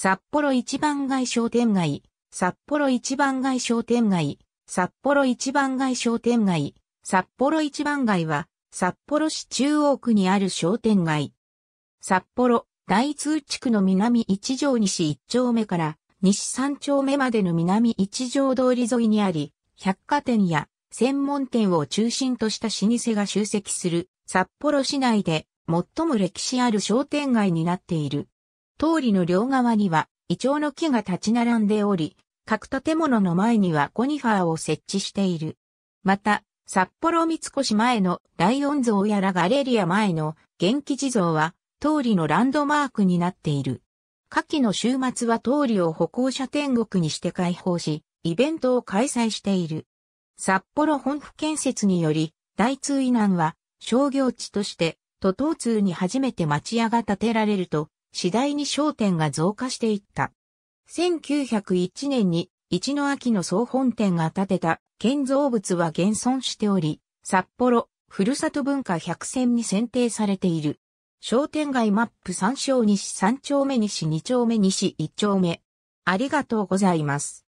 札幌一番街商店街、札幌一番街商店街、札幌一番街商店街、札幌一番街は、札幌市中央区にある商店街。札幌、大通地区の南一条西一丁目から西三丁目までの南一条通り沿いにあり、百貨店や専門店を中心とした老舗が集積する札幌市内で最も歴史ある商店街になっている。通りの両側には、イチョウの木が立ち並んでおり、各建物の前にはコニファーを設置している。また、札幌三越前のライオン像やらガレリア前の元気地像は、通りのランドマークになっている。夏季の週末は通りを歩行者天国にして開放し、イベントを開催している。札幌本府建設により、大通以南は商業地として、都東通に初めて町屋が建てられると、次第に商店が増加していった。1901年に一の秋の総本店が建てた建造物は現存しており、札幌、ふるさと文化百選に選定されている。商店街マップ参照西3丁目西2丁目西1丁目。ありがとうございます。